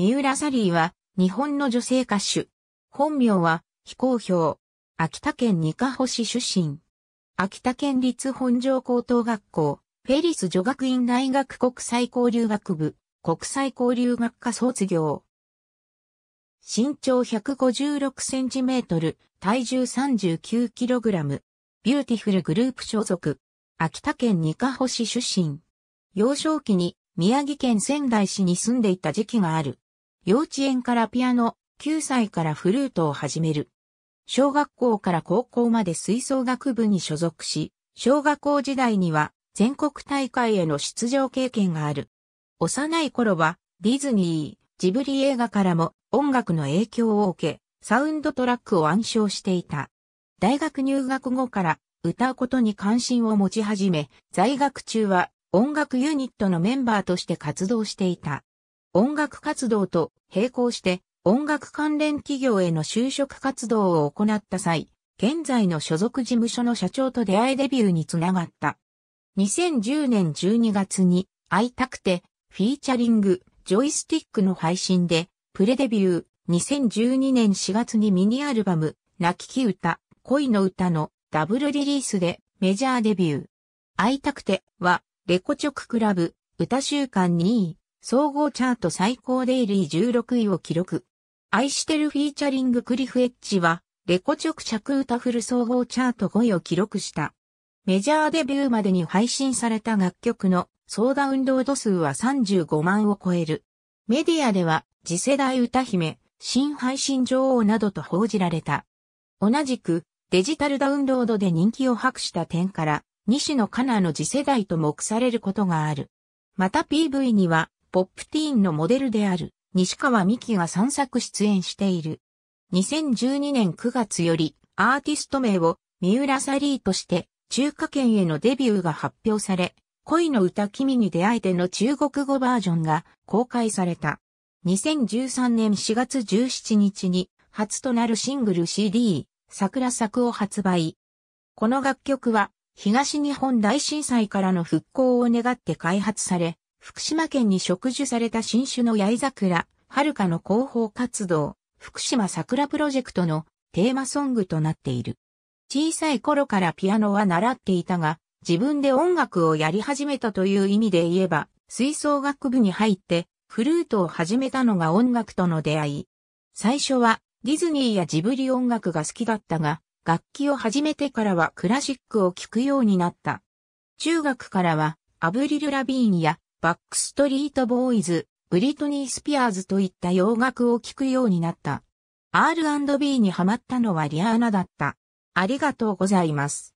三浦サリーは、日本の女性歌手。本名は、非公表。秋田県二ヶ星出身。秋田県立本庄高等学校、フェリス女学院大学国際交流学部、国際交流学科卒業。身長156センチメートル、体重39キログラム。ビューティフルグループ所属。秋田県二ヶ星出身。幼少期に宮城県仙台市に住んでいた時期がある。幼稚園からピアノ、9歳からフルートを始める。小学校から高校まで吹奏楽部に所属し、小学校時代には全国大会への出場経験がある。幼い頃はディズニー、ジブリ映画からも音楽の影響を受け、サウンドトラックを暗唱していた。大学入学後から歌うことに関心を持ち始め、在学中は音楽ユニットのメンバーとして活動していた。音楽活動と並行して音楽関連企業への就職活動を行った際、現在の所属事務所の社長と出会いデビューにつながった。2010年12月に会いたくてフィーチャリングジョイスティックの配信でプレデビュー2012年4月にミニアルバム泣きき歌恋の歌のダブルリリースでメジャーデビュー。会いたくてはレコチョククラブ歌週間2位総合チャート最高デイリー16位を記録。愛してるフィーチャリングクリフエッジは、レコ直着歌フル総合チャート5位を記録した。メジャーデビューまでに配信された楽曲の総ダウンロード数は35万を超える。メディアでは次世代歌姫、新配信女王などと報じられた。同じくデジタルダウンロードで人気を博した点から、西野カナの次世代と目されることがある。また PV にはポップティーンのモデルである西川美希が3作出演している。2012年9月よりアーティスト名を三浦サリーとして中華圏へのデビューが発表され、恋の歌君に出会えての中国語バージョンが公開された。2013年4月17日に初となるシングル CD 桜作を発売。この楽曲は東日本大震災からの復興を願って開発され、福島県に植樹された新種の八重桜、遥かの広報活動、福島桜プロジェクトのテーマソングとなっている。小さい頃からピアノは習っていたが、自分で音楽をやり始めたという意味で言えば、吹奏楽部に入ってフルートを始めたのが音楽との出会い。最初はディズニーやジブリ音楽が好きだったが、楽器を始めてからはクラシックを聴くようになった。中学からはアブリル・ラビーンやバックストリートボーイズ、ブリトニー・スピアーズといった洋楽を聴くようになった。R&B にハマったのはリアーナだった。ありがとうございます。